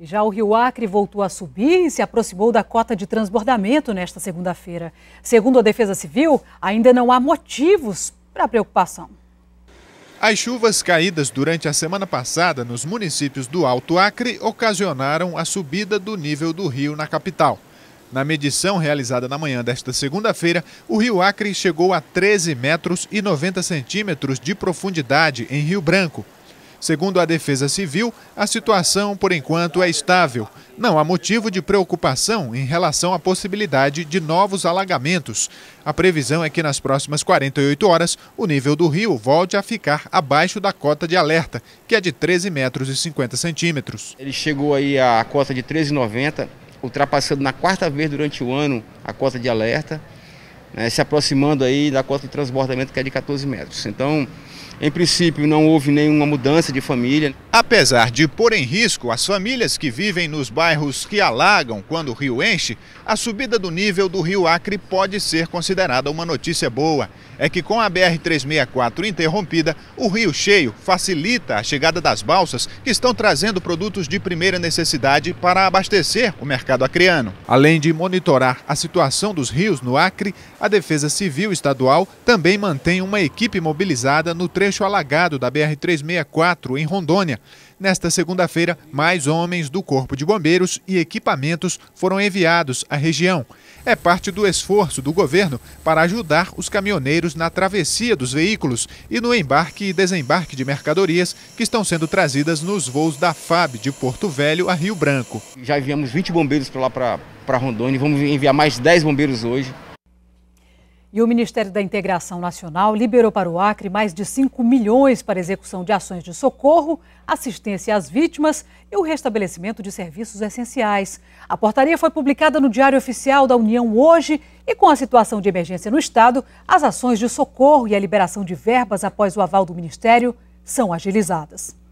Já o Rio Acre voltou a subir e se aproximou da cota de transbordamento nesta segunda-feira. Segundo a Defesa Civil, ainda não há motivos para preocupação. As chuvas caídas durante a semana passada nos municípios do Alto Acre ocasionaram a subida do nível do rio na capital. Na medição realizada na manhã desta segunda-feira, o Rio Acre chegou a 13 metros e 90 centímetros de profundidade em Rio Branco, Segundo a Defesa Civil, a situação, por enquanto, é estável. Não há motivo de preocupação em relação à possibilidade de novos alagamentos. A previsão é que nas próximas 48 horas o nível do rio volte a ficar abaixo da cota de alerta, que é de 13 metros e 50 centímetros. Ele chegou aí à cota de 13,90, ultrapassando na quarta vez durante o ano a cota de alerta, né, se aproximando aí da cota de transbordamento que é de 14 metros. Então, em princípio, não houve nenhuma mudança de família. Apesar de pôr em risco as famílias que vivem nos bairros que alagam quando o rio enche, a subida do nível do rio Acre pode ser considerada uma notícia boa. É que com a BR-364 interrompida, o rio cheio facilita a chegada das balsas que estão trazendo produtos de primeira necessidade para abastecer o mercado acreano. Além de monitorar a situação dos rios no Acre, a Defesa Civil Estadual também mantém uma equipe mobilizada no trecho trecho alagado da BR-364, em Rondônia. Nesta segunda-feira, mais homens do Corpo de Bombeiros e equipamentos foram enviados à região. É parte do esforço do governo para ajudar os caminhoneiros na travessia dos veículos e no embarque e desembarque de mercadorias que estão sendo trazidas nos voos da FAB de Porto Velho a Rio Branco. Já enviamos 20 bombeiros para lá, para Rondônia, vamos enviar mais 10 bombeiros hoje. E o Ministério da Integração Nacional liberou para o Acre mais de 5 milhões para execução de ações de socorro, assistência às vítimas e o restabelecimento de serviços essenciais. A portaria foi publicada no Diário Oficial da União hoje e, com a situação de emergência no Estado, as ações de socorro e a liberação de verbas após o aval do Ministério são agilizadas.